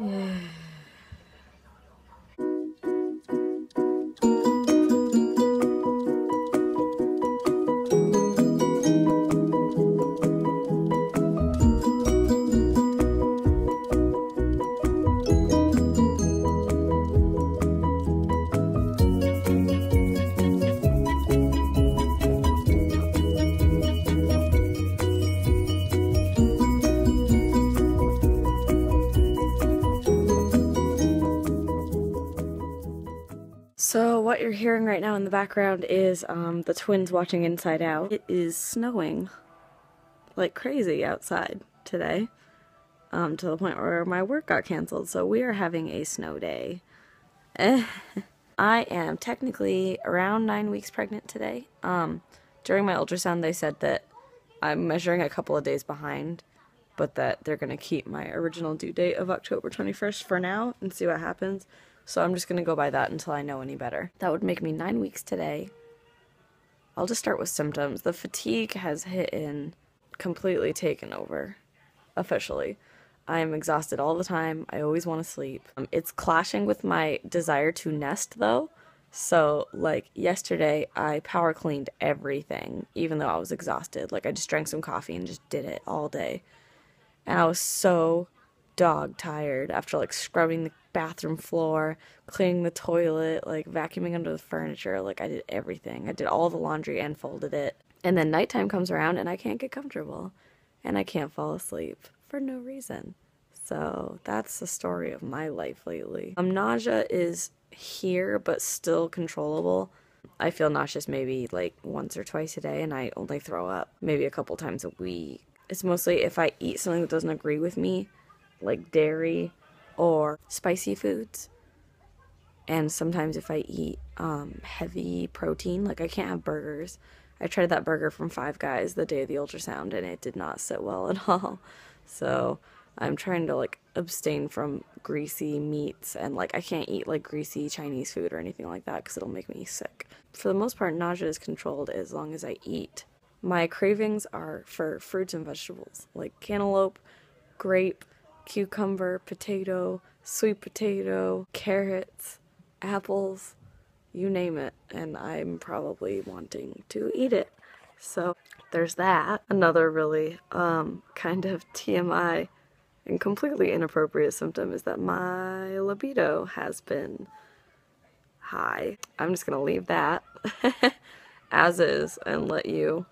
嗯。So what you're hearing right now in the background is um, the twins watching Inside Out. It is snowing like crazy outside today um, to the point where my work got canceled. So we are having a snow day. I am technically around nine weeks pregnant today. Um, during my ultrasound, they said that I'm measuring a couple of days behind, but that they're going to keep my original due date of October 21st for now and see what happens. So I'm just going to go by that until I know any better. That would make me nine weeks today. I'll just start with symptoms. The fatigue has hit in, completely taken over, officially. I am exhausted all the time. I always want to sleep. Um, it's clashing with my desire to nest, though. So, like yesterday, I power cleaned everything, even though I was exhausted. Like, I just drank some coffee and just did it all day. And I was so dog tired after like scrubbing the bathroom floor, cleaning the toilet, like vacuuming under the furniture. Like I did everything. I did all the laundry and folded it. And then nighttime comes around and I can't get comfortable and I can't fall asleep for no reason. So that's the story of my life lately. Um, nausea is here but still controllable. I feel nauseous maybe like once or twice a day and I only throw up maybe a couple times a week. It's mostly if I eat something that doesn't agree with me like dairy or spicy foods. And sometimes if I eat um, heavy protein, like I can't have burgers. I tried that burger from Five Guys the day of the ultrasound and it did not sit well at all. So I'm trying to like abstain from greasy meats and like I can't eat like greasy Chinese food or anything like that because it'll make me sick. For the most part, nausea is controlled as long as I eat. My cravings are for fruits and vegetables like cantaloupe, grape, cucumber, potato, sweet potato, carrots, apples, you name it, and I'm probably wanting to eat it. So there's that. Another really um, kind of TMI and completely inappropriate symptom is that my libido has been high. I'm just gonna leave that as is and let you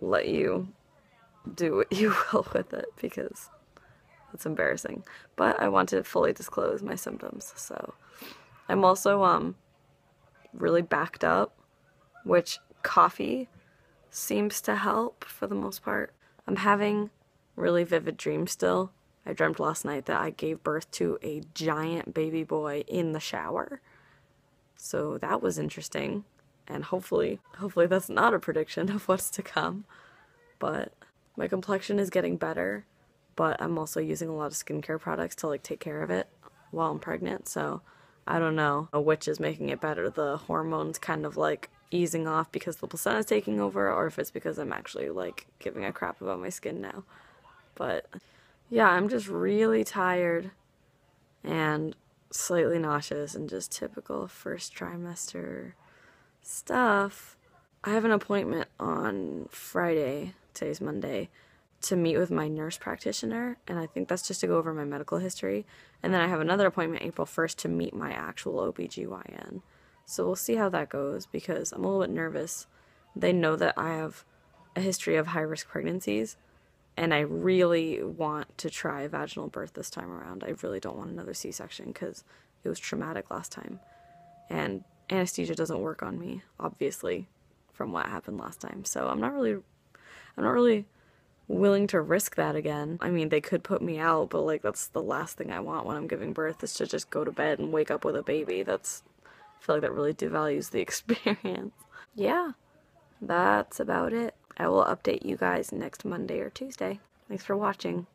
let you do what you will with it because that's embarrassing. But I want to fully disclose my symptoms. So I'm also um really backed up, which coffee seems to help for the most part. I'm having really vivid dreams still. I dreamt last night that I gave birth to a giant baby boy in the shower. So that was interesting. And hopefully, hopefully that's not a prediction of what's to come. But my complexion is getting better but I'm also using a lot of skincare products to like take care of it while I'm pregnant, so I don't know which is making it better. The hormones kind of like easing off because the placenta is taking over or if it's because I'm actually like giving a crap about my skin now. But yeah, I'm just really tired and slightly nauseous and just typical first trimester stuff. I have an appointment on Friday, today's Monday, to meet with my nurse practitioner, and I think that's just to go over my medical history. And then I have another appointment April 1st to meet my actual OBGYN. So we'll see how that goes because I'm a little bit nervous. They know that I have a history of high risk pregnancies, and I really want to try vaginal birth this time around. I really don't want another C section because it was traumatic last time. And anesthesia doesn't work on me, obviously, from what happened last time. So I'm not really, I'm not really willing to risk that again. I mean, they could put me out, but like that's the last thing I want when I'm giving birth is to just go to bed and wake up with a baby. That's I feel like that really devalues the experience. yeah. That's about it. I will update you guys next Monday or Tuesday. Thanks for watching.